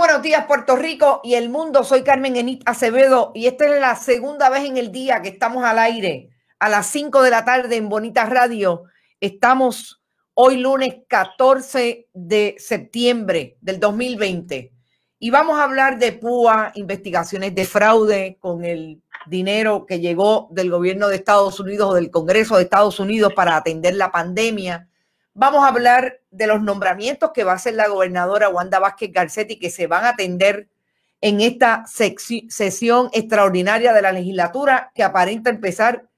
buenos días Puerto Rico y el mundo. Soy Carmen Enit Acevedo y esta es la segunda vez en el día que estamos al aire a las 5 de la tarde en Bonita Radio. Estamos hoy lunes 14 de septiembre del 2020 y vamos a hablar de PUA, investigaciones de fraude con el dinero que llegó del gobierno de Estados Unidos o del Congreso de Estados Unidos para atender la pandemia Vamos a hablar de los nombramientos que va a hacer la gobernadora Wanda Vázquez Garcetti, que se van a atender en esta sesión extraordinaria de la legislatura que aparenta empezar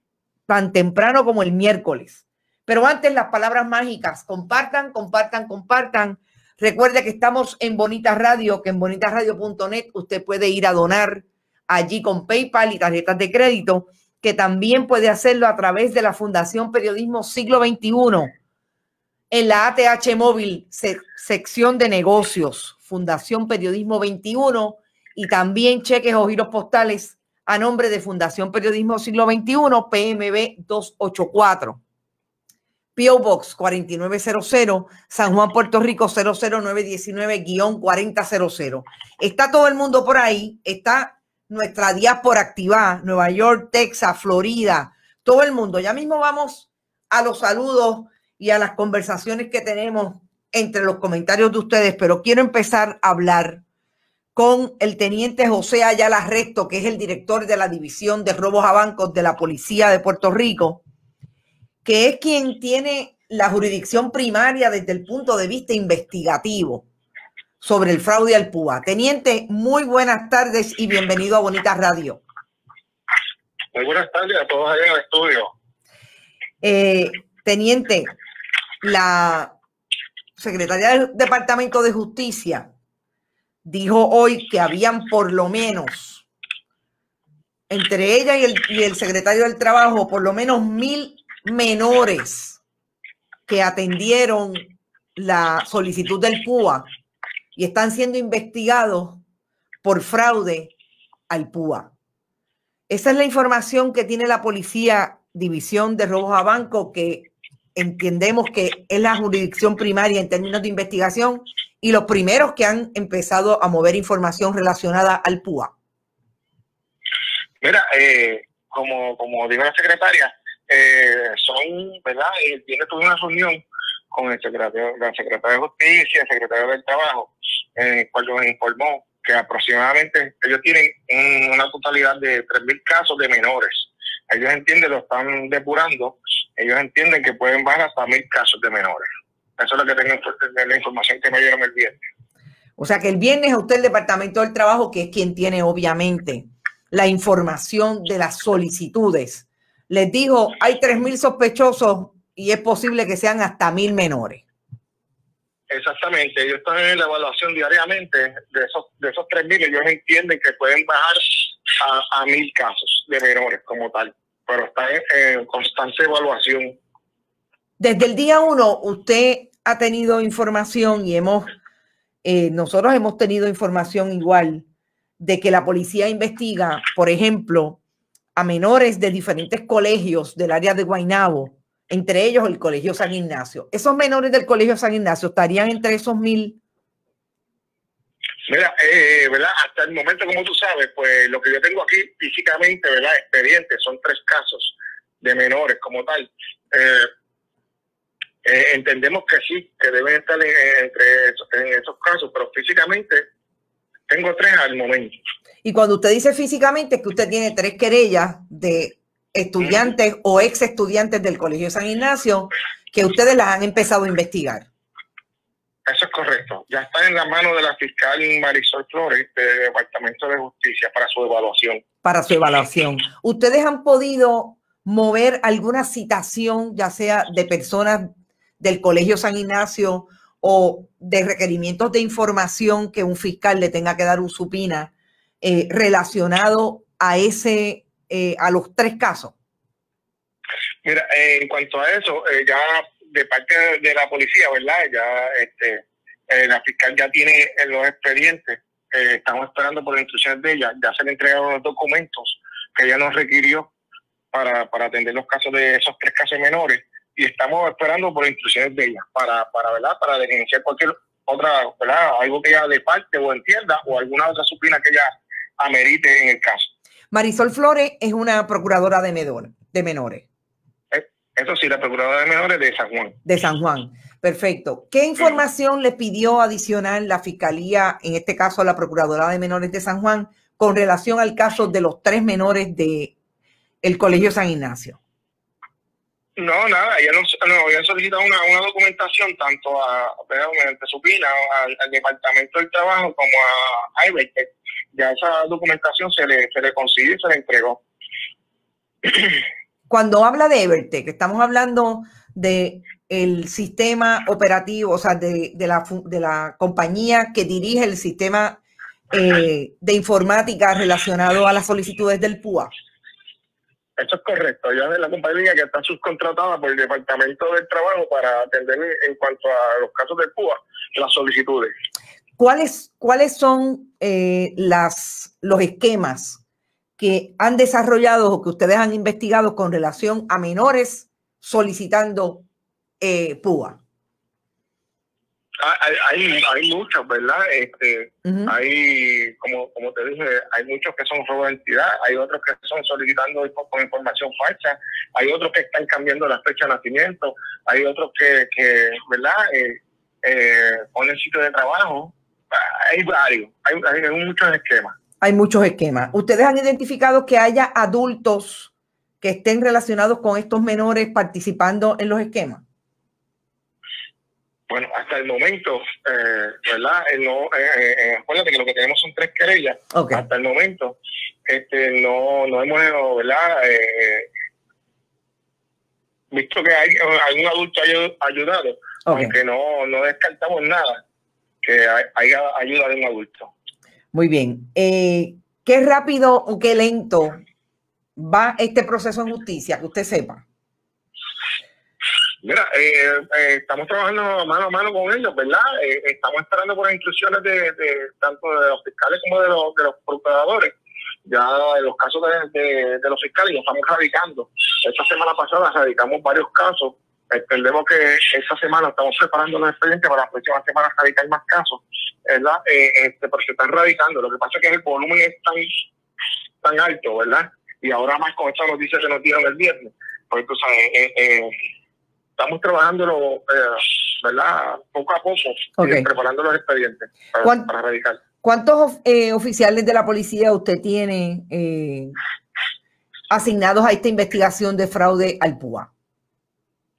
tan temprano como el miércoles. Pero antes las palabras mágicas, compartan, compartan, compartan. Recuerde que estamos en Bonita Radio, que en bonitasradio.net usted puede ir a donar allí con PayPal y tarjetas de crédito, que también puede hacerlo a través de la Fundación Periodismo Siglo XXI en la ATH Móvil, sección de negocios, Fundación Periodismo 21, y también cheques o giros postales a nombre de Fundación Periodismo Siglo XXI, PMB 284. PO Box 4900, San Juan, Puerto Rico 00919-4000. Está todo el mundo por ahí, está nuestra diáspora activada, Nueva York, Texas, Florida, todo el mundo. Ya mismo vamos a los saludos y a las conversaciones que tenemos entre los comentarios de ustedes, pero quiero empezar a hablar con el teniente José Ayala Resto, que es el director de la División de Robos a Bancos de la Policía de Puerto Rico, que es quien tiene la jurisdicción primaria desde el punto de vista investigativo sobre el fraude al PUA. Teniente, muy buenas tardes y bienvenido a Bonita Radio. Muy buenas tardes a todos allá en el estudio. Eh, teniente, la secretaria del Departamento de Justicia dijo hoy que habían por lo menos, entre ella y el, el secretario del Trabajo, por lo menos mil menores que atendieron la solicitud del PUA y están siendo investigados por fraude al PUA. Esa es la información que tiene la policía División de Robos a Banco que entendemos que es la jurisdicción primaria en términos de investigación y los primeros que han empezado a mover información relacionada al PUA? Mira, eh, como, como dijo la secretaria, eh, son, ¿verdad? tiene eh, tuve una reunión con la secretaria de Justicia, el secretario del Trabajo, en el cual informó que aproximadamente ellos tienen una totalidad de 3.000 casos de menores ellos entienden, lo están depurando, ellos entienden que pueden bajar hasta mil casos de menores. Eso es lo que tengo, la información que me dieron el viernes. O sea que el viernes a usted el Departamento del Trabajo, que es quien tiene obviamente la información de las solicitudes, les dijo, hay mil sospechosos y es posible que sean hasta mil menores. Exactamente, ellos están en la evaluación diariamente de esos, de esos 3.000, ellos entienden que pueden bajar a, mil casos de menores como tal pero está en, constante evaluación. Desde el día uno, usted ha tenido información y hemos, eh, nosotros hemos tenido información igual de que la policía investiga, por ejemplo, a menores de diferentes colegios del área de Guaynabo, entre ellos el Colegio San Ignacio. ¿Esos menores del Colegio San Ignacio estarían entre esos mil Mira, eh, ¿verdad? Hasta el momento, como tú sabes, pues lo que yo tengo aquí físicamente, ¿verdad? Expediente, son tres casos de menores como tal. Eh, eh, entendemos que sí, que deben estar entre esos, casos, pero físicamente tengo tres al momento. Y cuando usted dice físicamente, que usted tiene tres querellas de estudiantes o ex estudiantes del Colegio San Ignacio que ustedes las han empezado a investigar. Eso es correcto. Ya está en la mano de la fiscal Marisol Flores del Departamento de Justicia para su evaluación. Para su evaluación. ¿Ustedes han podido mover alguna citación, ya sea de personas del Colegio San Ignacio o de requerimientos de información que un fiscal le tenga que dar un supina eh, relacionado a ese, eh, a los tres casos? Mira, en cuanto a eso, eh, ya de parte de, la policía, ¿verdad? Ya este, eh, la fiscal ya tiene los expedientes, eh, estamos esperando por las instrucciones de ella, ya se le entregaron los documentos que ella nos requirió para, atender los casos de esos tres casos menores y estamos esperando por instrucciones de ella para, para ¿verdad? Para denunciar cualquier otra, ¿verdad? Algo que ella de parte o entienda o alguna otra supina que ella amerite en el caso. Marisol Flores es una procuradora de, de menores. Eso sí, la Procuradora de Menores de San Juan. De San Juan, perfecto. ¿Qué información le pidió adicional la Fiscalía, en este caso la Procuradora de Menores de San Juan, con relación al caso de los tres menores de el Colegio San Ignacio? No, nada, ella no, habían solicitado una, documentación tanto a, perdón, Supina, al, Departamento del Trabajo como a Ya esa documentación se le, se le consiguió y se le entregó. cuando habla de Evertech, estamos hablando de sistema operativo, o sea, de, de, la, de la, compañía que dirige el sistema eh, de informática relacionado a las solicitudes del PUA. Eso es correcto. Ya es la compañía que está subcontratada por el Departamento del Trabajo para atender en cuanto a los casos del PUA las solicitudes. ¿Cuáles, cuáles son eh, las, los esquemas que han desarrollado o que ustedes han investigado con relación a menores solicitando eh, PUA? Ah, hay, muchos, ¿verdad? Este, hay, como, te dije, hay muchos que son robo de entidad hay otros que son solicitando con información falsa, hay otros que están cambiando la fecha de nacimiento, hay otros que, ¿verdad? Eh, eh, ponen sitio de trabajo. Ah, hay varios, hay muchos esquemas hay muchos esquemas. ¿Ustedes han identificado que haya adultos que estén relacionados con estos menores participando en los esquemas? Bueno, hasta el momento, eh, ¿verdad? Eh, no, eh, acuérdate que lo que tenemos son tres querellas. Hasta el momento, este, no, no hemos, ¿verdad? visto que hay, algún adulto haya ayudado, aunque no, no descartamos nada que haya ayuda de un adulto. Muy bien. Eh, ¿Qué rápido o qué lento va este proceso en justicia? Que usted sepa. Mira, eh, eh, estamos trabajando mano a mano con ellos, ¿verdad? estamos esperando por las instrucciones de, tanto de los fiscales como de los, procuradores ya en los casos de, los fiscales ya estamos radicando. Esta semana pasada radicamos varios casos Entendemos que esa semana estamos preparando los expedientes para la próxima semana radicar más casos, ¿verdad? pero eh, se este, están radicando. Lo que pasa es que el volumen es tan, tan alto, ¿verdad? Y ahora más con esta noticia que nos dieron el viernes. Entonces, pues tú eh, eh, estamos trabajándolo, ¿verdad? Poco a poco, preparando los expedientes para, para radicar. ¿Cuántos oficiales de la policía usted tiene asignados a esta investigación de fraude al PUA?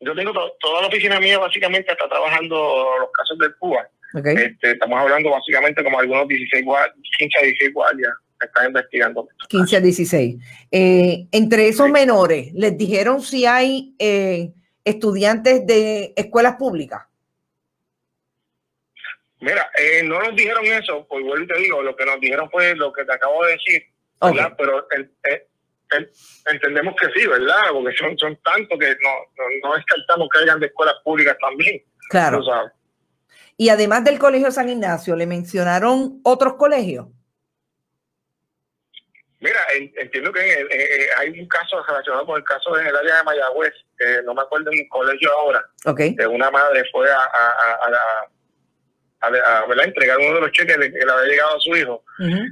yo tengo toda la oficina mía básicamente está trabajando los casos del Cuba. Este, estamos hablando básicamente como algunos 16 15 a 16 guardias que están investigando. 15 a 16. Eh, entre esos menores, ¿les dijeron si hay eh, estudiantes de escuelas públicas? Mira, eh, no nos dijeron eso, pues vuelvo y te digo, lo que nos dijeron fue lo que te acabo de decir, Pero el, entendemos que sí, ¿verdad? Porque son, son tantos que no, no, no descartamos que hayan de escuelas públicas también. Claro. Y además del Colegio San Ignacio, ¿le mencionaron otros colegios? Mira, entiendo que hay un caso relacionado con el caso en el área de Mayagüez, que no me acuerdo en un colegio ahora, de una madre fue a la a, la ¿verdad? entregar uno de los cheques que, le había llegado a su hijo,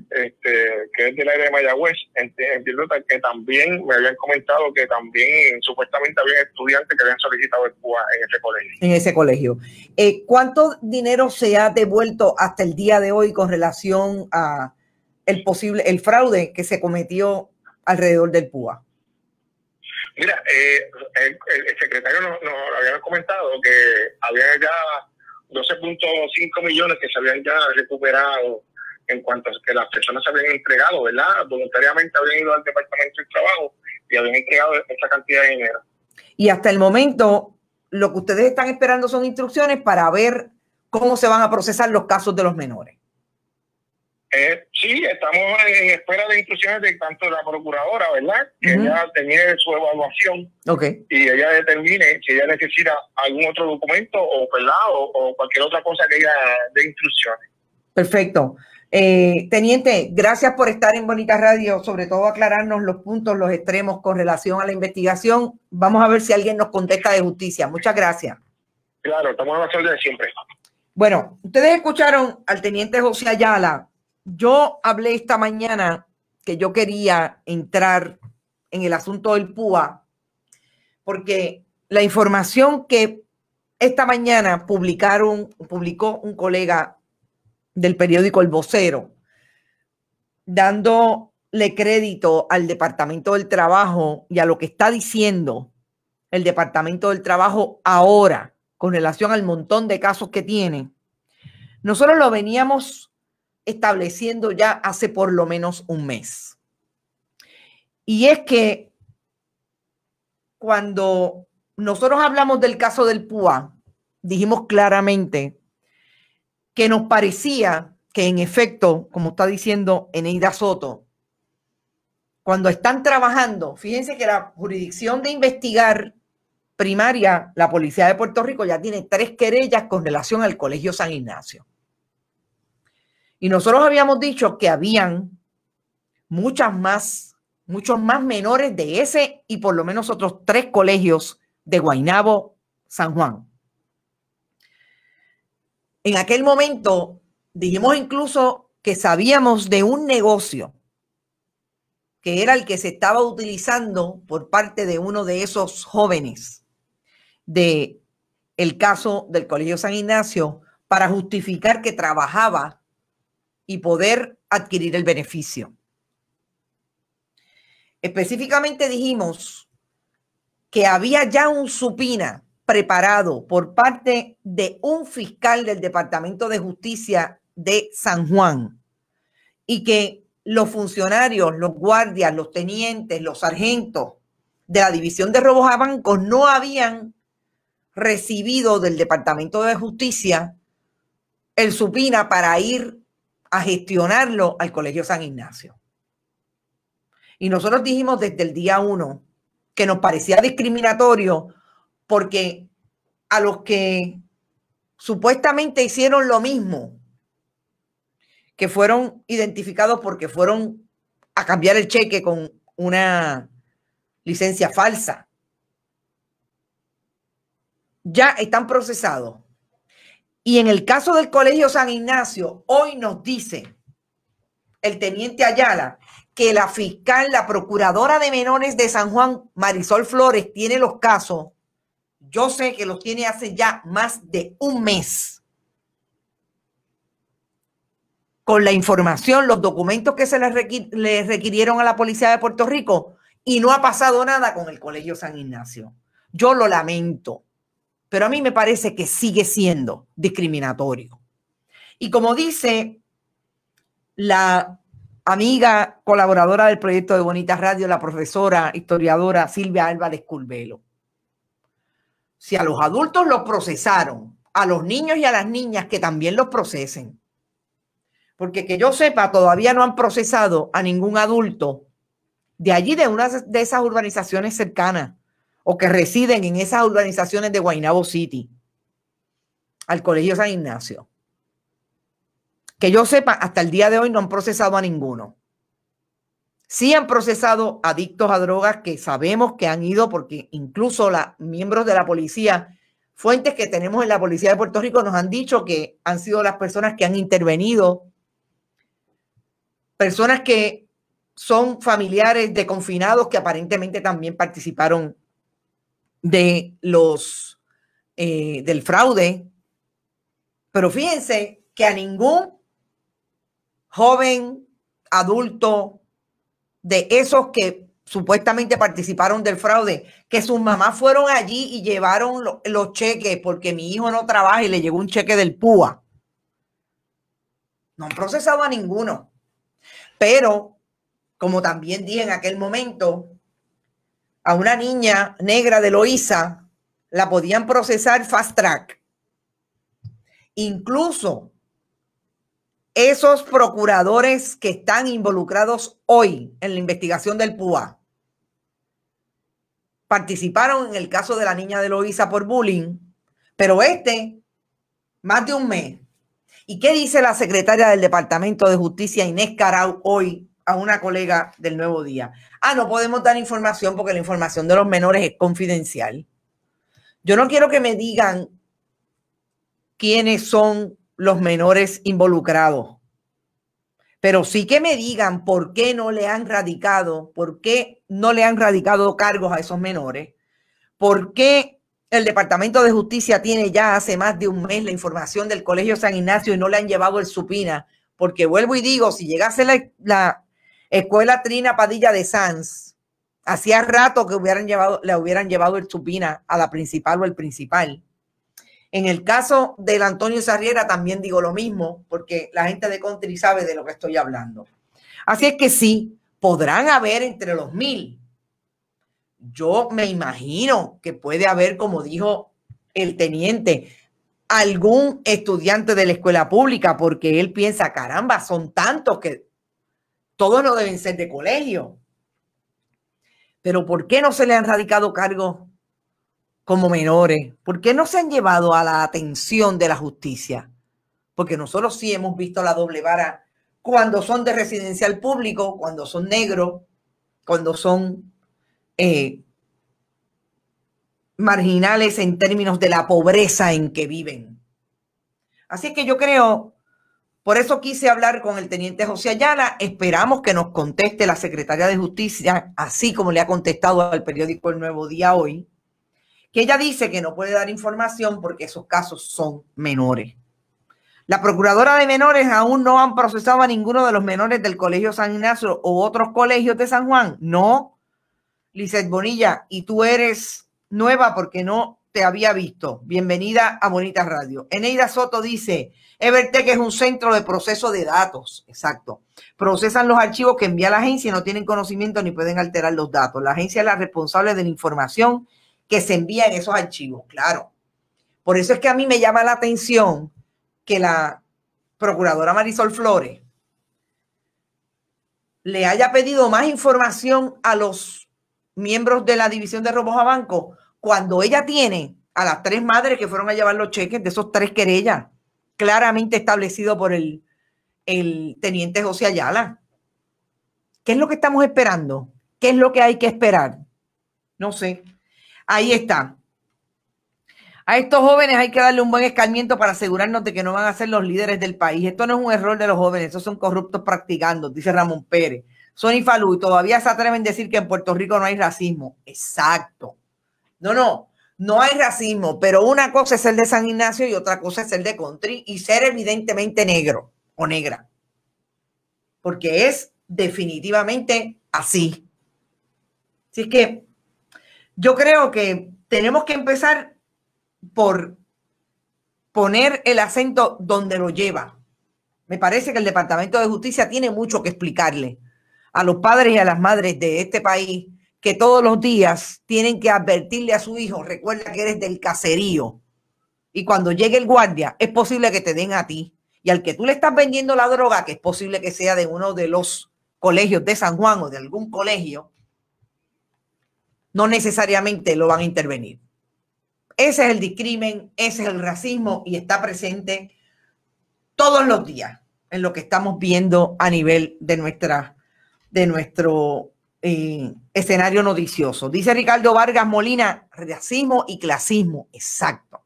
este, que es del área de Mayagüez. Entiendo que también me habían comentado que también supuestamente había estudiantes que habían solicitado el PUA en ese colegio. En ese colegio. Eh, ¿Cuánto dinero se ha devuelto hasta el día de hoy con relación a el posible el fraude que se cometió alrededor del PUA? Mira, eh, el, secretario nos, lo había comentado que había ya 12.5 millones que se habían ya recuperado en cuanto a que las personas se habían entregado, ¿verdad? Voluntariamente habían ido al Departamento del Trabajo y habían entregado esa cantidad de dinero. Y hasta el momento, lo que ustedes están esperando son instrucciones para ver cómo se van a procesar los casos de los menores. Eh, sí, estamos en espera de instrucciones de tanto la procuradora, ¿verdad? Que ya su evaluación okay. y ella determine si ella necesita algún otro documento o, ¿verdad? o, cualquier otra cosa que ella dé instrucciones. Perfecto. Eh, teniente, gracias por estar en Bonita Radio, sobre todo aclararnos los puntos, los extremos con relación a la investigación. Vamos a ver si alguien nos contesta de justicia. Muchas gracias. Claro, estamos a la de siempre. Bueno, ustedes escucharon al Teniente José Ayala, yo hablé esta mañana que yo quería entrar en el asunto del PUA, porque la información que esta mañana publicaron, publicó un colega del periódico El Vocero, dándole crédito al Departamento del Trabajo y a lo que está diciendo el Departamento del Trabajo ahora con relación al montón de casos que tiene. Nosotros lo veníamos estableciendo ya hace por lo menos un mes. Y es que cuando nosotros hablamos del caso del PUA, dijimos claramente que nos parecía que en efecto, como está diciendo Eneida Soto, cuando están trabajando, fíjense que la jurisdicción de investigar primaria, la Policía de Puerto Rico ya tiene tres querellas con relación al Colegio San Ignacio. Y nosotros habíamos dicho que habían muchas más, muchos más menores de ese y por lo menos otros tres colegios de Guainabo, San Juan. En aquel momento dijimos incluso que sabíamos de un negocio que era el que se estaba utilizando por parte de uno de esos jóvenes de el caso del Colegio San Ignacio para justificar que trabajaba y poder adquirir el beneficio. Específicamente dijimos que había ya un supina preparado por parte de un fiscal del Departamento de Justicia de San Juan y que los funcionarios, los guardias, los tenientes, los sargentos de la División de Robos a Bancos no habían recibido del Departamento de Justicia el supina para ir a gestionarlo al Colegio San Ignacio. Y nosotros dijimos desde el día uno que nos parecía discriminatorio porque a los que supuestamente hicieron lo mismo, que fueron identificados porque fueron a cambiar el cheque con una licencia falsa, ya están procesados y en el caso del Colegio San Ignacio, hoy nos dice el teniente Ayala que la fiscal, la procuradora de menores de San Juan, Marisol Flores, tiene los casos. Yo sé que los tiene hace ya más de un mes. Con la información, los documentos que se le, requirieron a la policía de Puerto Rico y no ha pasado nada con el Colegio San Ignacio. Yo lo lamento pero a mí me parece que sigue siendo discriminatorio. Y como dice la amiga colaboradora del proyecto de Bonitas Radio, la profesora historiadora Silvia Álvarez Curvelo, si a los adultos los procesaron, a los niños y a las niñas que también los procesen. Porque que yo sepa, todavía no han procesado a ningún adulto de allí, de una de esas urbanizaciones cercanas o que residen en esas urbanizaciones de Guaynabo City, al Colegio San Ignacio. Que yo sepa, hasta el día de hoy no han procesado a ninguno. Sí han procesado adictos a drogas que sabemos que han ido porque incluso los miembros de la policía, fuentes que tenemos en la policía de Puerto Rico nos han dicho que han sido las personas que han intervenido, personas que son familiares de confinados que aparentemente también participaron de los eh, del fraude. Pero fíjense que a ningún joven adulto de esos que supuestamente participaron del fraude, que sus mamás fueron allí y llevaron los cheques porque mi hijo no trabaja y le llegó un cheque del PUA. No han procesado a ninguno. Pero, como también dije en aquel momento, a una niña negra de Loíza la podían procesar fast track. Incluso esos procuradores que están involucrados hoy en la investigación del PUA participaron en el caso de la niña de Loíza por bullying, pero este, más de un mes. ¿Y qué dice la secretaria del Departamento de Justicia, Inés Carau, hoy a una colega del Nuevo Día. Ah, no podemos dar información porque la información de los menores es confidencial. Yo no quiero que me digan quiénes son los menores involucrados, pero sí que me digan por qué no le han radicado, por qué no le han radicado cargos a esos menores, por qué el Departamento de Justicia tiene ya hace más de un mes la información del Colegio San Ignacio y no le han llevado el supina porque vuelvo y digo, si llegase la, la, Escuela Trina Padilla de Sanz. Hacía rato que hubieran llevado, le hubieran llevado el chupina a la principal o el principal. En el caso del Antonio Sarriera también digo lo mismo, porque la gente de Contri sabe de lo que estoy hablando. Así es que sí, podrán haber entre los mil. Yo me imagino que puede haber, como dijo el teniente, algún estudiante de la escuela pública, porque él piensa, caramba, son tantos que todos no deben ser de colegio. Pero ¿por qué no se le han radicado cargos como menores? ¿Por qué no se han llevado a la atención de la justicia? Porque nosotros sí hemos visto la doble vara cuando son de residencial público, cuando son negros, cuando son eh, marginales en términos de la pobreza en que viven. Así que yo creo por eso quise hablar con el teniente José Ayala. Esperamos que nos conteste la secretaria de Justicia, así como le ha contestado al periódico El Nuevo Día hoy, que ella dice que no puede dar información porque esos casos son menores. La procuradora de menores aún no han procesado a ninguno de los menores del Colegio San Ignacio o otros colegios de San Juan. No, Lizeth Bonilla, y tú eres nueva porque no te había visto. Bienvenida a Bonita Radio. Eneida Soto dice, Evertech es un centro de proceso de datos, exacto. Procesan los archivos que envía la agencia y no tienen conocimiento ni pueden alterar los datos. La agencia es la responsable de la información que se envía en esos archivos, claro. Por eso es que a mí me llama la atención que la procuradora Marisol Flores le haya pedido más información a los miembros de la división de robos a banco cuando ella tiene a las tres madres que fueron a llevar los cheques de esos tres querellas claramente establecido por el, teniente José Ayala. ¿Qué es lo que estamos esperando? ¿Qué es lo que hay que esperar? No sé. Ahí está. A estos jóvenes hay que darle un buen escarmiento para asegurarnos de que no van a ser los líderes del país. Esto no es un error de los jóvenes, esos son corruptos practicando, dice Ramón Pérez. Son Falú, y todavía se atreven a decir que en Puerto Rico no hay racismo. Exacto. No, no, no hay racismo, pero una cosa es el de San Ignacio y otra cosa es el de country y ser evidentemente negro o negra. Porque es definitivamente así. Así que yo creo que tenemos que empezar por poner el acento donde lo lleva. Me parece que el Departamento de Justicia tiene mucho que explicarle a los padres y a las madres de este país que todos los días tienen que advertirle a su hijo, recuerda que eres del caserío. Y cuando llegue el guardia, es posible que te den a ti. Y al que tú le estás vendiendo la droga, que es posible que sea de uno de los colegios de San Juan o de algún colegio, no necesariamente lo van a intervenir. Ese es el discrimen, ese es el racismo y está presente todos los días en lo que estamos viendo a nivel de, nuestra, de nuestro eh, escenario noticioso. Dice Ricardo Vargas Molina, racismo y clasismo. Exacto.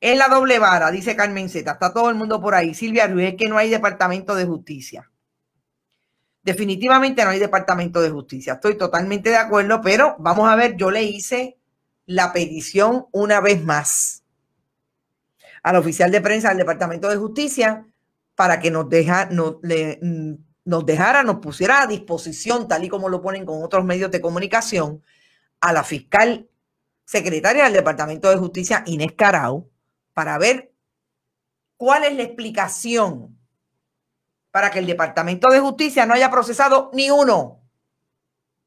En la doble vara, dice Carmen Zeta, está todo el mundo por ahí. Silvia Ruiz, es que no hay departamento de justicia. Definitivamente no hay departamento de justicia. Estoy totalmente de acuerdo, pero vamos a ver, yo le hice la petición una vez más al oficial de prensa del Departamento de Justicia para que nos deje. no, le, mm, nos dejara, nos pusiera a disposición, tal y como lo ponen con otros medios de comunicación, a la fiscal secretaria del Departamento de Justicia, Inés Carau, para ver cuál es la explicación para que el Departamento de Justicia no haya procesado ni uno.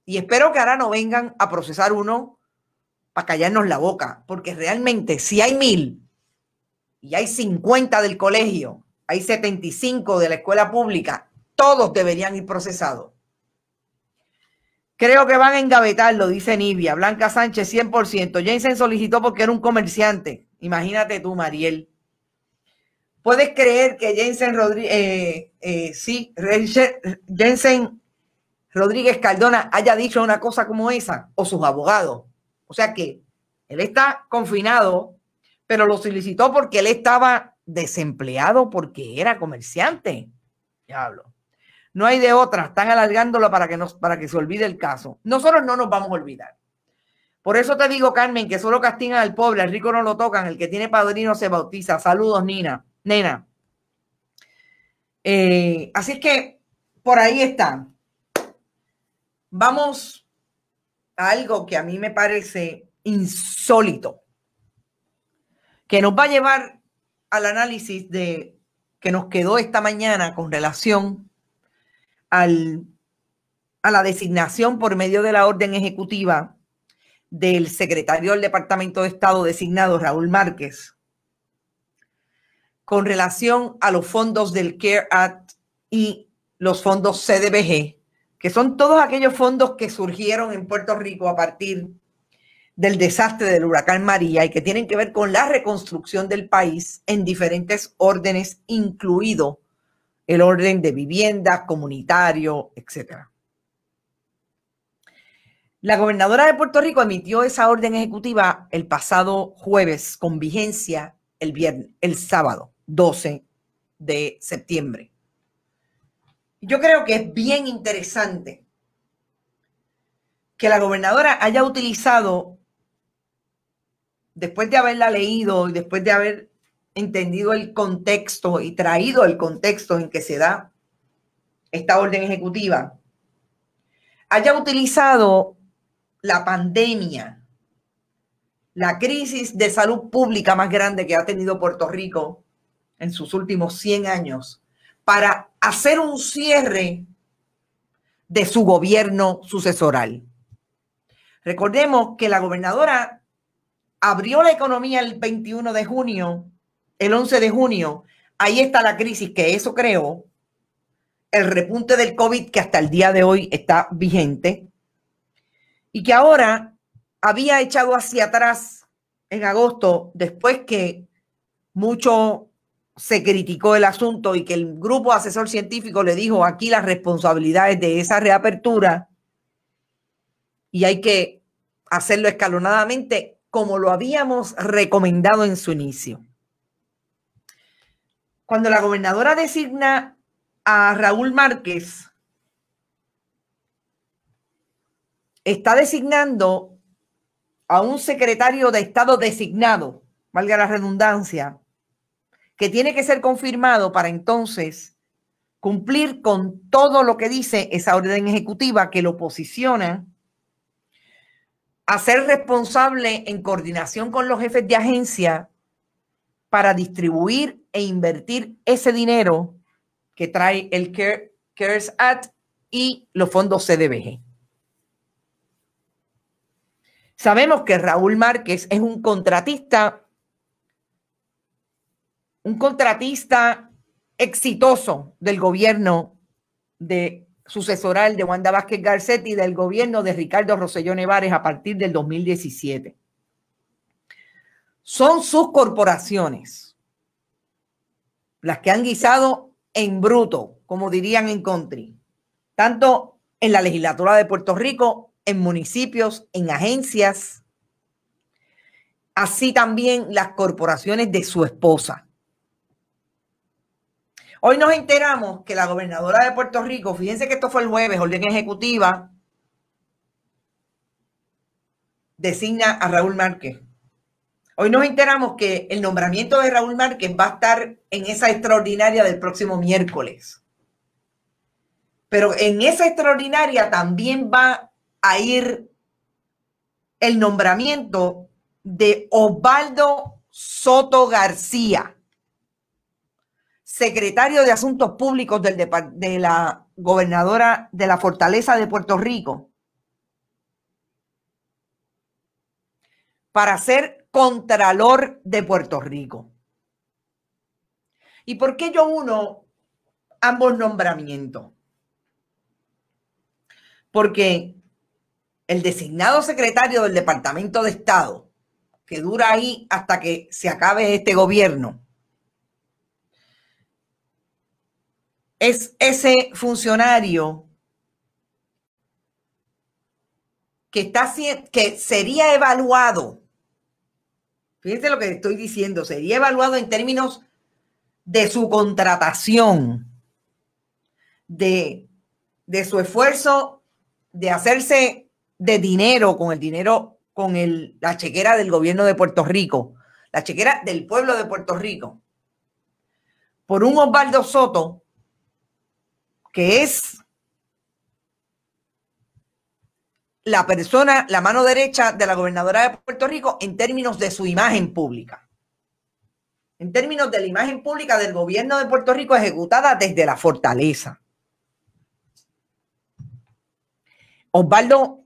Y espero que ahora no vengan a procesar uno para callarnos la boca, porque realmente si hay mil y hay 50 del colegio, hay 75 de la escuela pública todos deberían ir procesados. Creo que van a engavetarlo, dice Nivia. Blanca Sánchez, 100%. Jensen solicitó porque era un comerciante. Imagínate tú, Mariel. ¿Puedes creer que Jensen Rodríguez, eh, eh Jensen Rodríguez Cardona haya dicho una cosa como esa? O sus abogados. O sea que él está confinado, pero lo solicitó porque él estaba desempleado porque era comerciante. Diablo. No hay de otra, están alargándolo para que, nos, para que se olvide el caso. Nosotros no nos vamos a olvidar. Por eso te digo, Carmen, que solo castigan al pobre, al rico no lo tocan, el que tiene padrino se bautiza. Saludos, Nina. Nena. Eh, así es que por ahí está. Vamos a algo que a mí me parece insólito, que nos va a llevar al análisis de que nos quedó esta mañana con relación a la designación por medio de la orden ejecutiva del secretario del Departamento de Estado designado Raúl Márquez con relación a los fondos del CARE Act y los fondos CDBG, que son todos aquellos fondos que surgieron en Puerto Rico a partir del desastre del huracán María y que tienen que ver con la reconstrucción del país en diferentes órdenes, incluido el orden de vivienda, comunitario, etc. La gobernadora de Puerto Rico emitió esa orden ejecutiva el pasado jueves con vigencia el, viernes, el sábado 12 de septiembre. Yo creo que es bien interesante que la gobernadora haya utilizado, después de haberla leído y después de haber entendido el contexto y traído el contexto en que se da esta orden ejecutiva, haya utilizado la pandemia, la crisis de salud pública más grande que ha tenido Puerto Rico en sus últimos 100 años, para hacer un cierre de su gobierno sucesoral. Recordemos que la gobernadora abrió la economía el 21 de junio el 11 de junio, ahí está la crisis que eso creó, el repunte del COVID que hasta el día de hoy está vigente y que ahora había echado hacia atrás en agosto después que mucho se criticó el asunto y que el grupo asesor científico le dijo aquí las responsabilidades de esa reapertura y hay que hacerlo escalonadamente como lo habíamos recomendado en su inicio cuando la gobernadora designa a Raúl Márquez, está designando a un secretario de Estado designado, valga la redundancia, que tiene que ser confirmado para entonces cumplir con todo lo que dice esa orden ejecutiva que lo posiciona a ser responsable en coordinación con los jefes de agencia para distribuir e invertir ese dinero que trae el CARES Act y los fondos CDBG. Sabemos que Raúl Márquez es un contratista, un contratista exitoso del gobierno de sucesoral de Wanda Vázquez Garcetti y del gobierno de Ricardo Rosselló Nevares a partir del 2017. Son sus corporaciones las que han guisado en bruto, como dirían en country, tanto en la legislatura de Puerto Rico, en municipios, en agencias, así también las corporaciones de su esposa. Hoy nos enteramos que la gobernadora de Puerto Rico, fíjense que esto fue el jueves, orden ejecutiva, designa a Raúl Márquez Hoy nos enteramos que el nombramiento de Raúl Márquez va a estar en esa extraordinaria del próximo miércoles. Pero en esa extraordinaria también va a ir el nombramiento de Osvaldo Soto García, secretario de Asuntos Públicos de la gobernadora de la Fortaleza de Puerto Rico, para ser Contralor de Puerto Rico. ¿Y por qué yo uno ambos nombramientos? Porque el designado secretario del Departamento de Estado, que dura ahí hasta que se acabe este gobierno, es ese funcionario que, está, que sería evaluado Fíjense lo que estoy diciendo, sería evaluado en términos de su contratación, de, de su esfuerzo de hacerse de dinero con el dinero, con el, la chequera del gobierno de Puerto Rico, la chequera del pueblo de Puerto Rico, por un Osvaldo Soto, que es la persona, la mano derecha de la gobernadora de Puerto Rico en términos de su imagen pública. En términos de la imagen pública del gobierno de Puerto Rico ejecutada desde la fortaleza. Osvaldo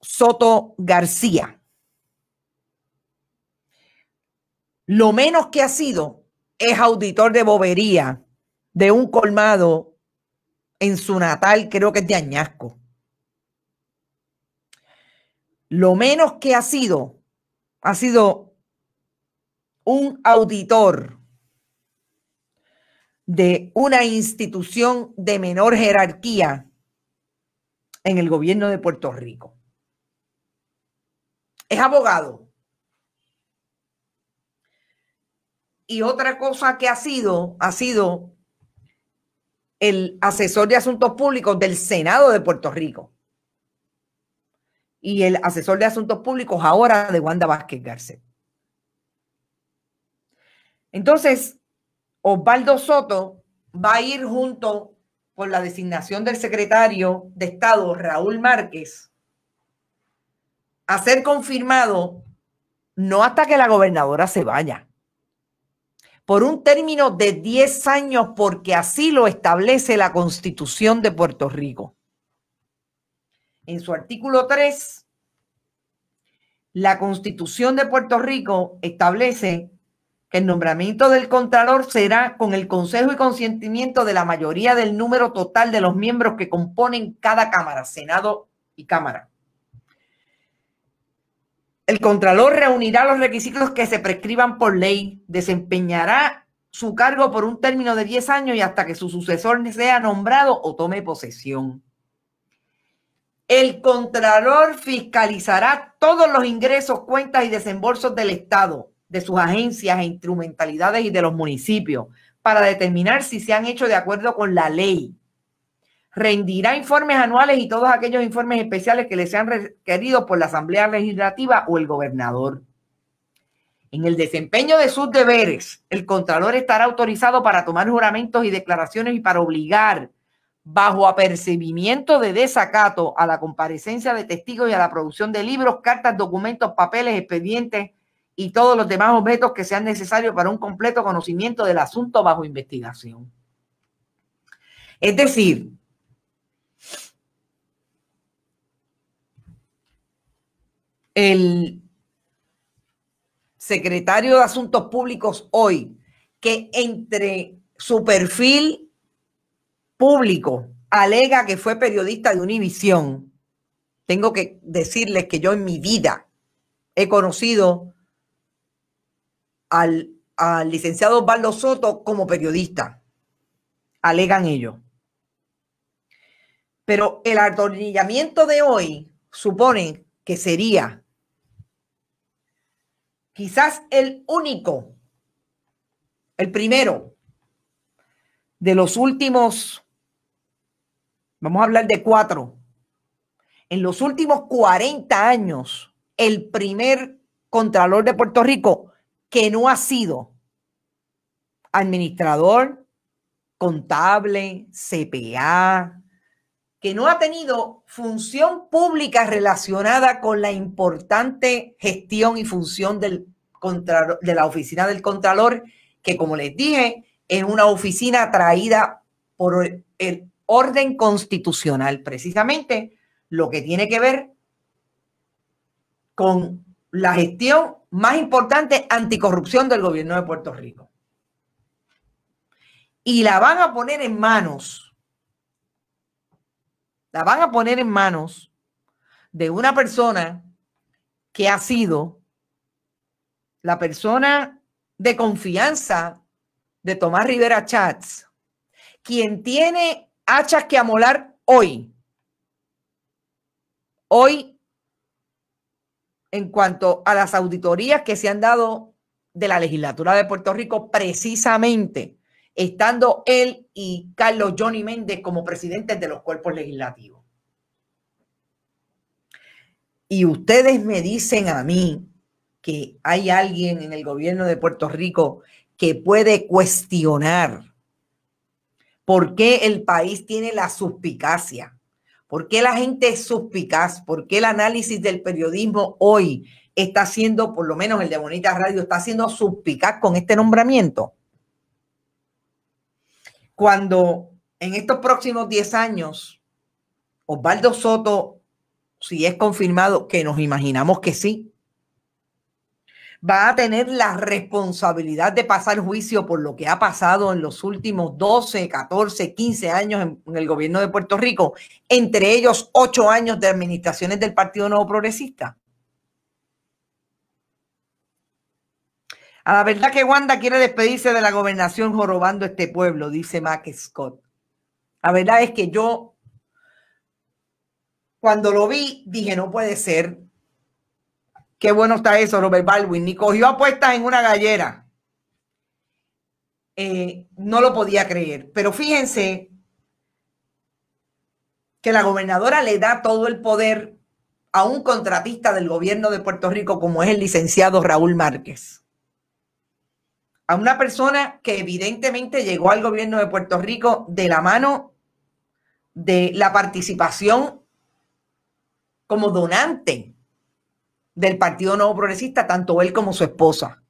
Soto García. Lo menos que ha sido es auditor de bobería de un colmado en su natal, creo que es de Añasco lo menos que ha sido, ha sido un auditor de una institución de menor jerarquía en el gobierno de Puerto Rico. Es abogado. Y otra cosa que ha sido, ha sido el asesor de asuntos públicos del Senado de Puerto Rico y el asesor de asuntos públicos ahora de Wanda Vázquez Garcet. Entonces, Osvaldo Soto va a ir junto con la designación del secretario de Estado, Raúl Márquez, a ser confirmado no hasta que la gobernadora se vaya, por un término de 10 años, porque así lo establece la constitución de Puerto Rico en su artículo 3, la Constitución de Puerto Rico establece que el nombramiento del Contralor será con el consejo y consentimiento de la mayoría del número total de los miembros que componen cada Cámara, Senado y Cámara. El Contralor reunirá los requisitos que se prescriban por ley, desempeñará su cargo por un término de 10 años y hasta que su sucesor sea nombrado o tome posesión. El Contralor fiscalizará todos los ingresos, cuentas y desembolsos del Estado, de sus agencias e instrumentalidades y de los municipios, para determinar si se han hecho de acuerdo con la ley. Rendirá informes anuales y todos aquellos informes especiales que le sean requeridos por la Asamblea Legislativa o el gobernador. En el desempeño de sus deberes, el Contralor estará autorizado para tomar juramentos y declaraciones y para obligar bajo apercibimiento de desacato a la comparecencia de testigos y a la producción de libros, cartas, documentos, papeles, expedientes y todos los demás objetos que sean necesarios para un completo conocimiento del asunto bajo investigación. Es decir, el secretario de Asuntos Públicos hoy, que entre su perfil público alega que fue periodista de Univisión, tengo que decirles que yo en mi vida he conocido al, licenciado Osvaldo Soto como periodista. Alegan ellos. Pero el atornillamiento de hoy supone que sería quizás el único, el primero de los últimos Vamos a hablar de cuatro. En los últimos 40 años, el primer contralor de Puerto Rico que no ha sido administrador, contable, CPA, que no ha tenido función pública relacionada con la importante gestión y función del de la oficina del contralor, que como les dije, es una oficina traída por el, orden constitucional, precisamente lo que tiene que ver con la gestión más importante anticorrupción del gobierno de Puerto Rico. Y la van a poner en manos, la van a poner en manos de una persona que ha sido la persona de confianza de Tomás Rivera Chats, quien tiene Hachas que amolar hoy. Hoy, en cuanto a las auditorías que se han dado de la legislatura de Puerto Rico, precisamente estando él y Carlos Johnny Méndez como presidentes de los cuerpos legislativos. Y ustedes me dicen a mí que hay alguien en el gobierno de Puerto Rico que puede cuestionar ¿Por qué el país tiene la suspicacia? ¿Por qué la gente es suspicaz? ¿Por qué el análisis del periodismo hoy está siendo, por lo menos el de Bonita Radio, está siendo suspicaz con este nombramiento? Cuando en estos próximos 10 años, Osvaldo Soto, si es confirmado, que nos imaginamos que sí, va a tener la responsabilidad de pasar juicio por lo que ha pasado en los últimos 12, 14, 15 años en, el gobierno de Puerto Rico, entre ellos ocho años de administraciones del Partido Nuevo Progresista? A la verdad que Wanda quiere despedirse de la gobernación jorobando este pueblo, dice Mac Scott. La verdad es que yo, cuando lo vi, dije, no puede ser, Qué bueno está eso, Robert Baldwin. Ni cogió apuestas en una gallera. Eh, no lo podía creer. Pero fíjense que la gobernadora le da todo el poder a un contratista del gobierno de Puerto Rico como es el licenciado Raúl Márquez. A una persona que evidentemente llegó al gobierno de Puerto Rico de la mano de la participación como donante del Partido Nuevo Progresista, tanto él como su esposa.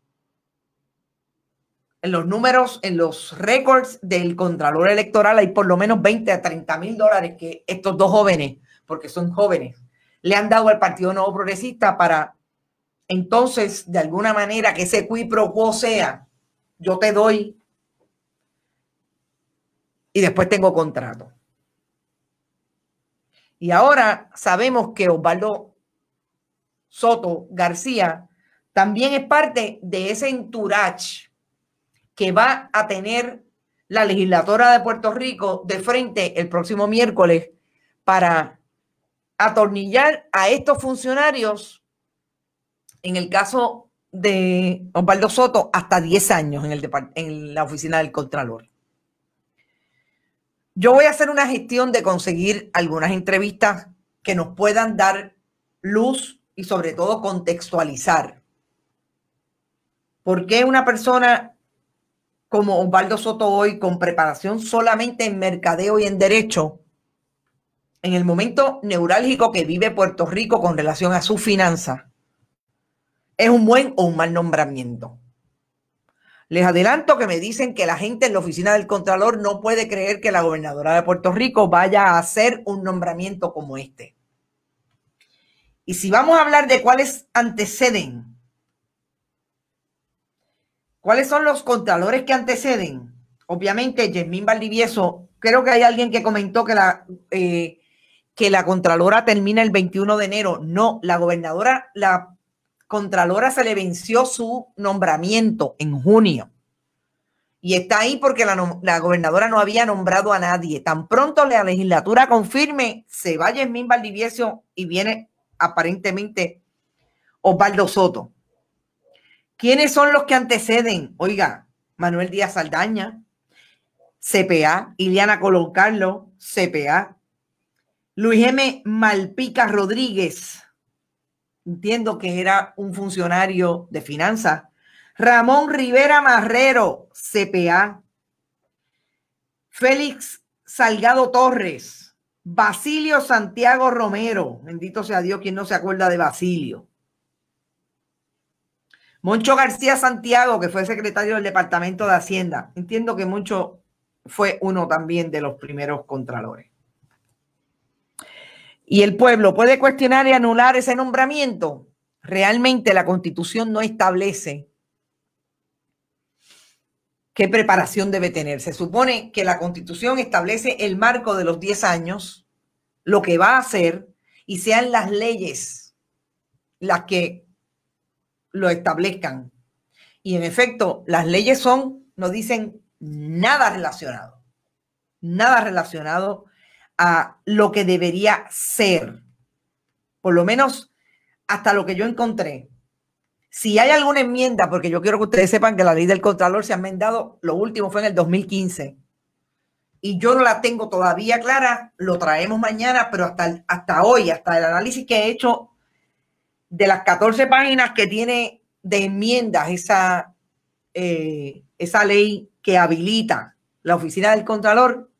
En los números, en los récords del Contralor Electoral hay por lo menos 20 a 30 mil dólares que estos dos jóvenes, porque son jóvenes, le han dado al Partido Nuevo Progresista para entonces, de alguna manera, que ese qui o sea, yo te doy y después tengo contrato. Y ahora sabemos que Osvaldo Soto García, también es parte de ese entourage que va a tener la legislatura de Puerto Rico de frente el próximo miércoles para atornillar a estos funcionarios, en el caso de Osvaldo Soto, hasta 10 años en, el en la oficina del Contralor. Yo voy a hacer una gestión de conseguir algunas entrevistas que nos puedan dar luz y sobre todo contextualizar. ¿Por qué una persona como Osvaldo Soto hoy, con preparación solamente en mercadeo y en derecho, en el momento neurálgico que vive Puerto Rico con relación a su finanza, es un buen o un mal nombramiento? Les adelanto que me dicen que la gente en la oficina del Contralor no puede creer que la gobernadora de Puerto Rico vaya a hacer un nombramiento como este. Y si vamos a hablar de cuáles anteceden, cuáles son los contralores que anteceden, obviamente Yasmín Valdivieso, creo que hay alguien que comentó que la, eh, que la contralora termina el 21 de enero. No, la gobernadora, la contralora se le venció su nombramiento en junio. Y está ahí porque la, la, gobernadora no había nombrado a nadie. Tan pronto la legislatura confirme, se va Yasmín Valdivieso y viene aparentemente Osvaldo Soto. ¿Quiénes son los que anteceden? Oiga, Manuel Díaz Saldaña, CPA, Iliana Colón Carlos, CPA, Luis M. Malpica Rodríguez, entiendo que era un funcionario de finanzas, Ramón Rivera Marrero, CPA, Félix Salgado Torres, Basilio Santiago Romero, bendito sea Dios, quien no se acuerda de Basilio. Moncho García Santiago, que fue secretario del Departamento de Hacienda. Entiendo que Moncho fue uno también de los primeros contralores. Y el pueblo puede cuestionar y anular ese nombramiento. Realmente la constitución no establece ¿Qué preparación debe tener? Se supone que la constitución establece el marco de los 10 años, lo que va a hacer, y sean las leyes las que lo establezcan. Y en efecto, las leyes son, no dicen nada relacionado, nada relacionado a lo que debería ser, por lo menos hasta lo que yo encontré. Si hay alguna enmienda, porque yo quiero que ustedes sepan que la ley del Contralor se ha enmendado, lo último fue en el 2015. Y yo no la tengo todavía clara, lo traemos mañana, pero hasta, hasta hoy, hasta el análisis que he hecho de las 14 páginas que tiene de enmiendas esa, eh, esa ley que habilita la oficina del Contralor,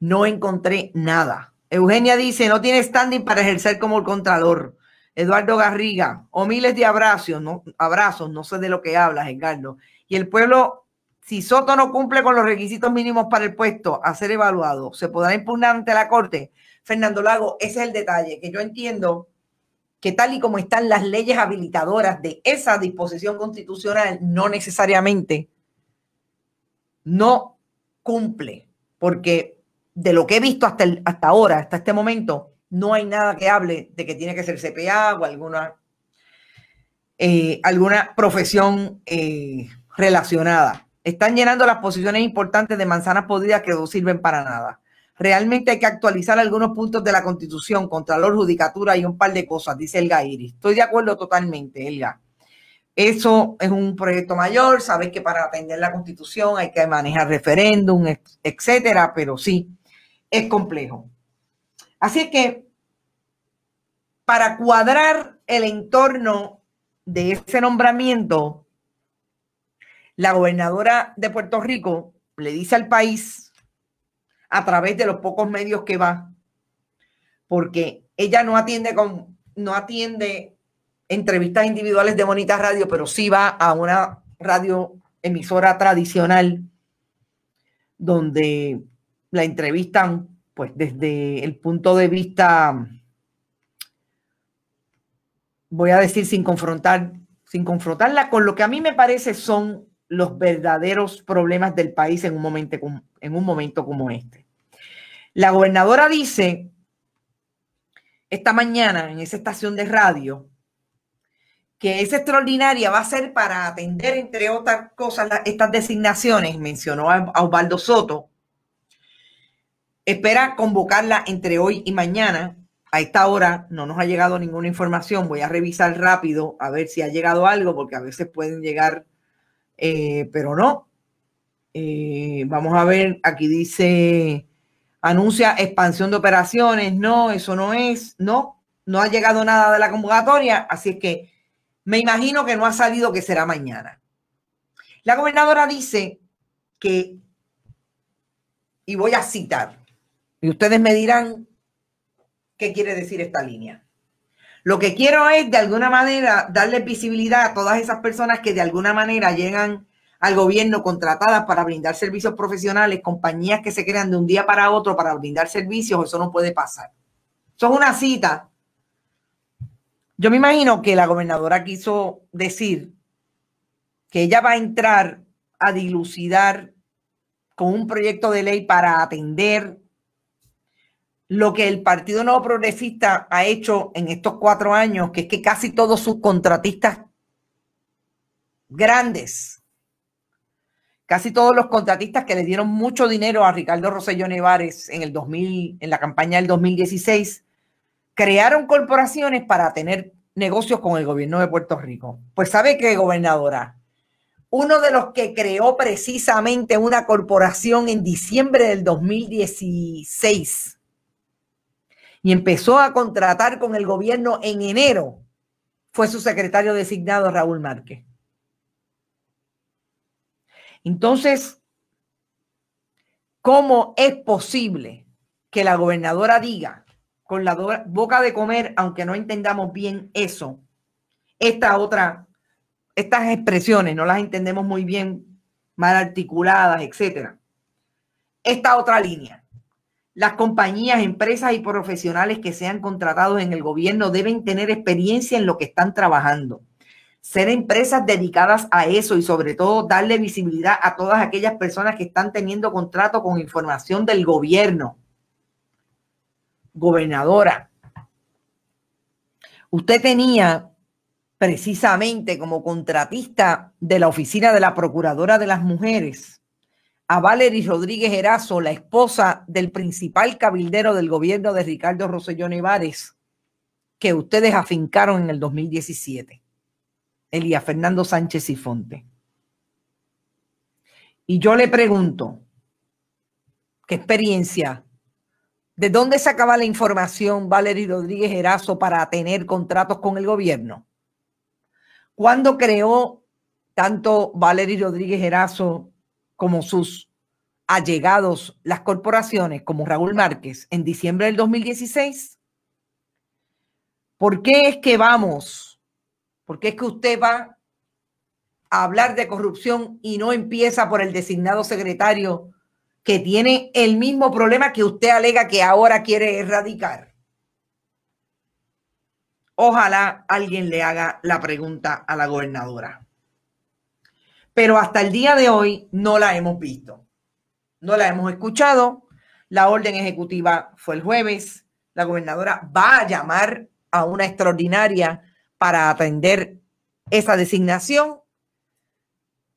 no encontré nada. Eugenia dice, no tiene standing para ejercer como el Contralor. Eduardo Garriga, o miles de abrazos, no, abrazos, no sé de lo que hablas, Edgardo. Y el pueblo, si Soto no cumple con los requisitos mínimos para el puesto a ser evaluado, se podrá impugnar ante la Corte. Fernando Lago, ese es el detalle, que yo entiendo que tal y como están las leyes habilitadoras de esa disposición constitucional, no necesariamente no cumple, porque de lo que he visto hasta, hasta ahora, hasta este momento, no hay nada que hable de que tiene que ser CPA o alguna, eh, alguna profesión eh, relacionada. Están llenando las posiciones importantes de manzanas podridas que no sirven para nada. Realmente hay que actualizar algunos puntos de la Constitución, contra la Judicatura y un par de cosas, dice Elga Iris. Estoy de acuerdo totalmente, Elga. Eso es un proyecto mayor. sabes que para atender la Constitución hay que manejar referéndum, etcétera, pero sí, es complejo. Así que para cuadrar el entorno de ese nombramiento, la gobernadora de Puerto Rico le dice al país, a través de los pocos medios que va, porque ella no atiende con, no atiende entrevistas individuales de Bonita Radio, pero sí va a una radio emisora tradicional donde la entrevistan pues desde el punto de vista, voy a decir sin confrontar, sin confrontarla con lo que a mí me parece son los verdaderos problemas del país en un momento, en un momento como este. La gobernadora dice esta mañana en esa estación de radio que es extraordinaria, va a ser para atender, entre otras cosas, estas designaciones, mencionó a Osvaldo Soto, Espera convocarla entre hoy y mañana. A esta hora no nos ha llegado ninguna información. Voy a revisar rápido a ver si ha llegado algo, porque a veces pueden llegar, eh, pero no. Eh, vamos a ver, aquí dice, anuncia expansión de operaciones. No, eso no es, no, no ha llegado nada de la convocatoria, así es que me imagino que no ha salido que será mañana. La gobernadora dice que, y voy a citar, y ustedes me dirán qué quiere decir esta línea. Lo que quiero es, de alguna manera, darle visibilidad a todas esas personas que de alguna manera llegan al gobierno contratadas para brindar servicios profesionales, compañías que se crean de un día para otro para brindar servicios, eso no puede pasar. Son una cita. Yo me imagino que la gobernadora quiso decir que ella va a entrar a dilucidar con un proyecto de ley para atender lo que el Partido Nuevo Progresista ha hecho en estos cuatro años, que es que casi todos sus contratistas grandes, casi todos los contratistas que le dieron mucho dinero a Ricardo Rosselló Nevares en el 2000, en la campaña del 2016, crearon corporaciones para tener negocios con el gobierno de Puerto Rico. Pues sabe qué, gobernadora, uno de los que creó precisamente una corporación en diciembre del 2016 y empezó a contratar con el gobierno en enero, fue su secretario designado Raúl Márquez. Entonces, ¿cómo es posible que la gobernadora diga con la boca de comer, aunque no entendamos bien eso, esta otra, estas expresiones no las entendemos muy bien, mal articuladas, etcétera? Esta otra línea. Las compañías, empresas y profesionales que sean contratados en el gobierno deben tener experiencia en lo que están trabajando. Ser empresas dedicadas a eso y sobre todo darle visibilidad a todas aquellas personas que están teniendo contrato con información del gobierno. Gobernadora, usted tenía precisamente como contratista de la Oficina de la Procuradora de las Mujeres a Valery Rodríguez Erazo, la esposa del principal cabildero del gobierno de Ricardo Rosellón Ibares, que ustedes afincaron en el 2017, Elia Fernando Sánchez y Fonte. Y yo le pregunto, ¿qué experiencia? ¿De dónde sacaba la información Valery Rodríguez Erazo para tener contratos con el gobierno? ¿Cuándo creó tanto Valery Rodríguez Erazo como sus allegados, las corporaciones, como Raúl Márquez, en diciembre del 2016? ¿Por qué es que vamos? ¿Por qué es que usted va a hablar de corrupción y no empieza por el designado secretario que tiene el mismo problema que usted alega que ahora quiere erradicar? Ojalá alguien le haga la pregunta a la gobernadora pero hasta el día de hoy no la hemos visto. No la hemos escuchado. La orden ejecutiva fue el jueves. La gobernadora va a llamar a una extraordinaria para atender esa designación.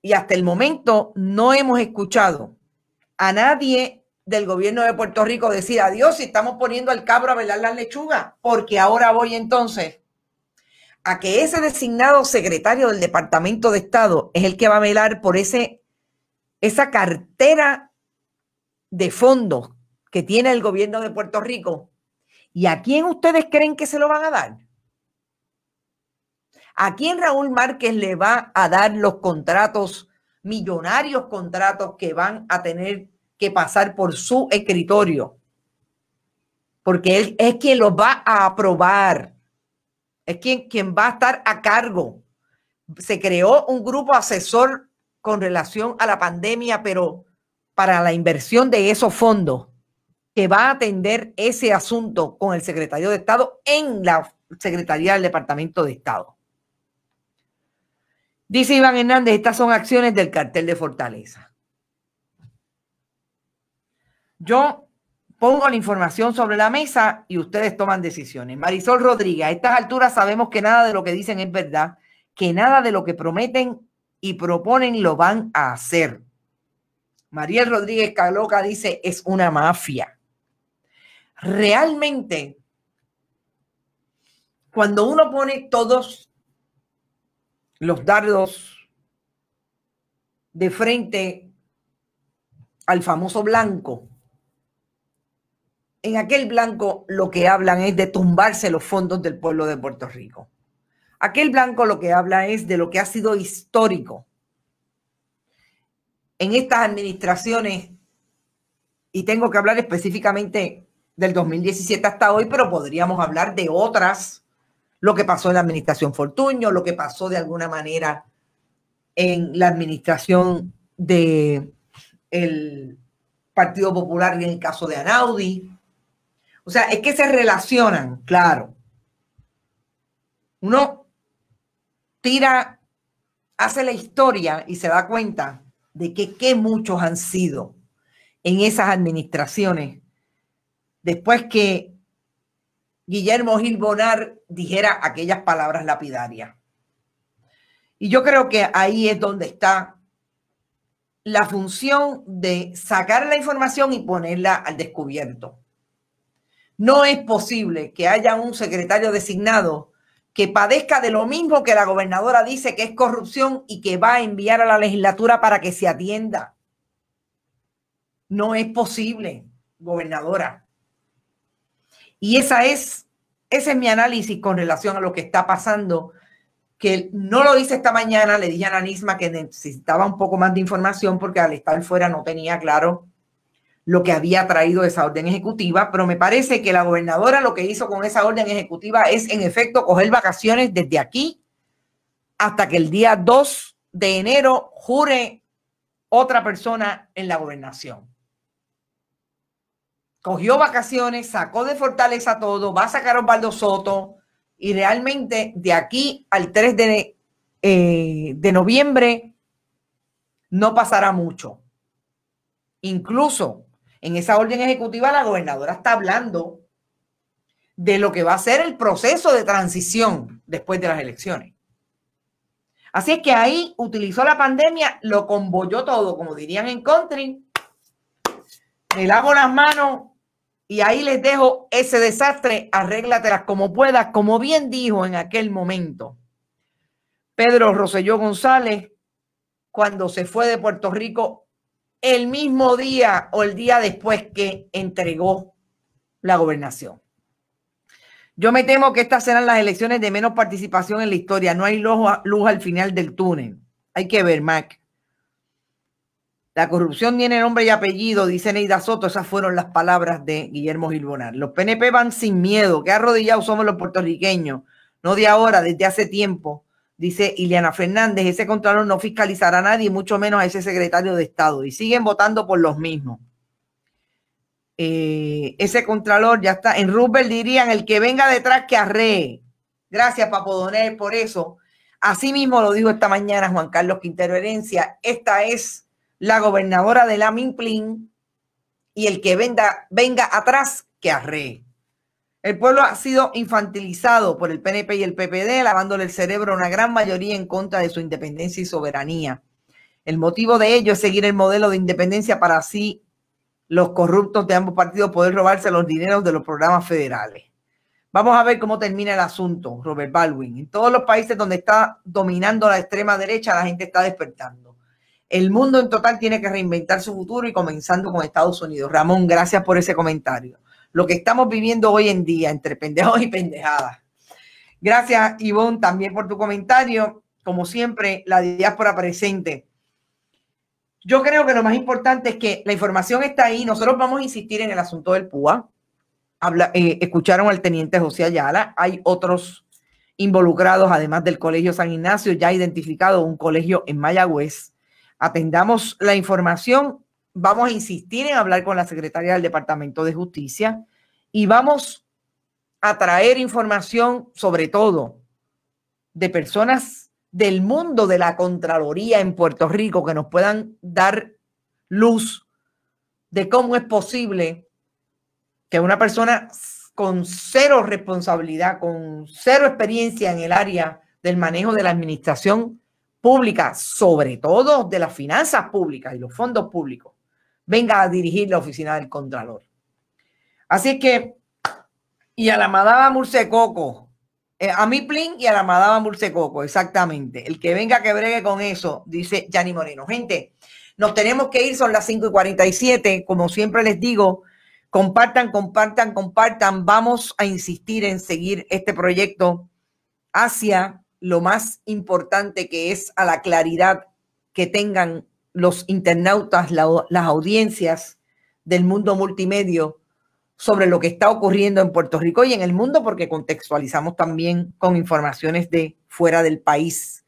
Y hasta el momento no hemos escuchado a nadie del gobierno de Puerto Rico decir adiós y estamos poniendo al cabro a velar la lechuga porque ahora voy entonces a que ese designado secretario del Departamento de Estado es el que va a velar por ese, esa cartera de fondos que tiene el gobierno de Puerto Rico. ¿Y a quién ustedes creen que se lo van a dar? ¿A quién Raúl Márquez le va a dar los contratos, millonarios contratos que van a tener que pasar por su escritorio? Porque él es quien los va a aprobar es quien, va a estar a cargo. Se creó un grupo asesor con relación a la pandemia, pero para la inversión de esos fondos, que va a atender ese asunto con el secretario de Estado en la Secretaría del Departamento de Estado. Dice Iván Hernández, estas son acciones del cartel de Fortaleza. Yo pongo la información sobre la mesa y ustedes toman decisiones. Marisol Rodríguez, a estas alturas sabemos que nada de lo que dicen es verdad, que nada de lo que prometen y proponen lo van a hacer. Mariel Rodríguez Caloca dice, es una mafia. Realmente, cuando uno pone todos los dardos de frente al famoso blanco, en aquel blanco lo que hablan es de tumbarse los fondos del pueblo de Puerto Rico. Aquel blanco lo que habla es de lo que ha sido histórico en estas administraciones, y tengo que hablar específicamente del 2017 hasta hoy, pero podríamos hablar de otras, lo que pasó en la administración Fortuño, lo que pasó de alguna manera en la administración de Partido Popular y en el caso de Anaudi, o sea, es que se relacionan, claro. Uno tira, hace la historia y se da cuenta de que qué muchos han sido en esas administraciones. Después que Guillermo Gil Bonar dijera aquellas palabras lapidarias. Y yo creo que ahí es donde está la función de sacar la información y ponerla al descubierto. No es posible que haya un secretario designado que padezca de lo mismo que la gobernadora dice que es corrupción y que va a enviar a la legislatura para que se atienda. No es posible, gobernadora. Y esa es, ese es mi análisis con relación a lo que está pasando, que no lo hice esta mañana, le dije a misma que necesitaba un poco más de información porque al estar fuera no tenía claro lo que había traído esa orden ejecutiva, pero me parece que la gobernadora lo que hizo con esa orden ejecutiva es, en efecto, coger vacaciones desde aquí hasta que el día 2 de enero jure otra persona en la gobernación. Cogió vacaciones, sacó de fortaleza todo, va a sacar a Osvaldo Soto y realmente de aquí al 3 de, eh, de noviembre no pasará mucho. Incluso en esa orden ejecutiva la gobernadora está hablando de lo que va a ser el proceso de transición después de las elecciones. Así es que ahí utilizó la pandemia, lo convoyó todo, como dirían en country. Me lavo las manos y ahí les dejo ese desastre, arréglatelas como puedas, como bien dijo en aquel momento Pedro Roselló González cuando se fue de Puerto Rico el mismo día o el día después que entregó la gobernación. Yo me temo que estas serán las elecciones de menos participación en la historia. No hay luz, al final del túnel. Hay que ver, Mac. La corrupción tiene nombre y apellido, dice Neida Soto. Esas fueron las palabras de Guillermo Gilbonar. Los PNP van sin miedo, que arrodillados somos los puertorriqueños. No de ahora, desde hace tiempo dice Ileana Fernández, ese contralor no fiscalizará a nadie, mucho menos a ese secretario de Estado, y siguen votando por los mismos. Eh, ese contralor ya está, en Rubel dirían, el que venga detrás que arre Gracias, Papo por eso. Asimismo lo dijo esta mañana Juan Carlos Quintero Herencia, esta es la gobernadora de la Minplin y el que venga, venga atrás que arre el pueblo ha sido infantilizado por el PNP y el PPD, lavándole el cerebro a una gran mayoría en contra de su independencia y soberanía. El motivo de ello es seguir el modelo de independencia para así los corruptos de ambos partidos poder robarse los dineros de los programas federales. Vamos a ver cómo termina el asunto, Robert Baldwin. En todos los países donde está dominando la extrema derecha, la gente está despertando. El mundo en total tiene que reinventar su futuro y comenzando con Estados Unidos. Ramón, gracias por ese comentario lo que estamos viviendo hoy en día entre pendejos y pendejadas. Gracias, Ivonne, también por tu comentario. Como siempre, la diáspora presente. Yo creo que lo más importante es que la información está ahí. Nosotros vamos a insistir en el asunto del PUA. Eh, escucharon al teniente José Ayala. Hay otros involucrados, además del Colegio San Ignacio, ya identificado un colegio en Mayagüez. Atendamos la información vamos a insistir en hablar con la secretaria del Departamento de Justicia y vamos a traer información sobre todo de personas del mundo de la Contraloría en Puerto Rico que nos puedan dar luz de cómo es posible que una persona con cero responsabilidad, con cero experiencia en el área del manejo de la administración pública, sobre todo de las finanzas públicas y los fondos públicos, venga a dirigir la oficina del Contralor. Así es que, y a la Madaba Mursecoco, eh, a mi Plin y a la Madaba Mursecoco, exactamente. El que venga que bregue con eso, dice Yanni Moreno. Gente, nos tenemos que ir, son las 5 y 47, como siempre les digo. Compartan, compartan, compartan. Vamos a insistir en seguir este proyecto hacia lo más importante que es a la claridad que tengan los internautas, las audiencias del mundo multimedio sobre lo que está ocurriendo en Puerto Rico y en el mundo, porque contextualizamos también con informaciones de fuera del país.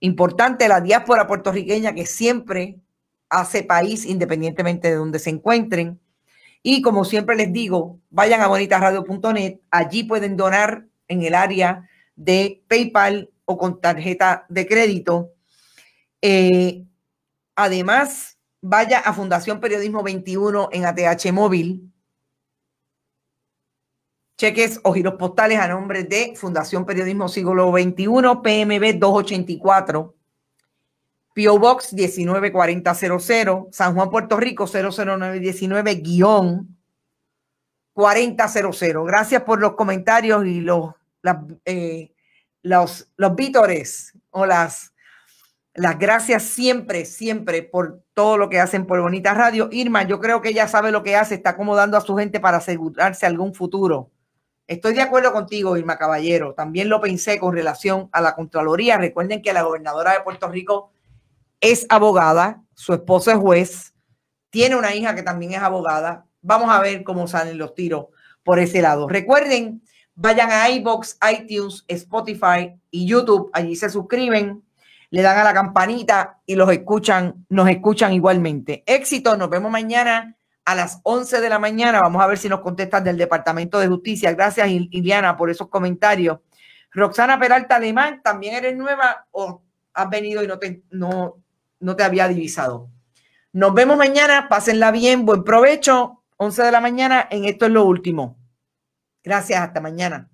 Importante la diáspora puertorriqueña que siempre hace país independientemente de donde se encuentren. Y como siempre les digo, vayan a bonitasradio.net, allí pueden donar en el área de PayPal o con tarjeta de crédito. Eh, Además, vaya a Fundación Periodismo 21 en ATH Móvil. Cheques o giros postales a nombre de Fundación Periodismo Siglo XXI, PMB 284, PO Box 194000, San Juan, Puerto Rico 00919-4000. Gracias por los comentarios y los, eh, los, los vítores o las las gracias siempre, siempre por todo lo que hacen por Bonita Radio. Irma, yo creo que ella sabe lo que hace, está acomodando a su gente para asegurarse algún futuro. Estoy de acuerdo contigo, Irma Caballero. También lo pensé con relación a la Contraloría. Recuerden que la gobernadora de Puerto Rico es abogada, su esposo es juez, tiene una hija que también es abogada. Vamos a ver cómo salen los tiros por ese lado. Recuerden, vayan a iBox, iTunes, Spotify y YouTube. Allí se suscriben le dan a la campanita y los escuchan, nos escuchan igualmente. Éxito, nos vemos mañana a las 11 de la mañana. Vamos a ver si nos contestan del Departamento de Justicia. Gracias, Iliana, por esos comentarios. Roxana Peralta Alemán, también eres nueva o has venido y no te, no, no te había divisado. Nos vemos mañana, pásenla bien, buen provecho, 11 de la mañana, en esto es lo último. Gracias, hasta mañana.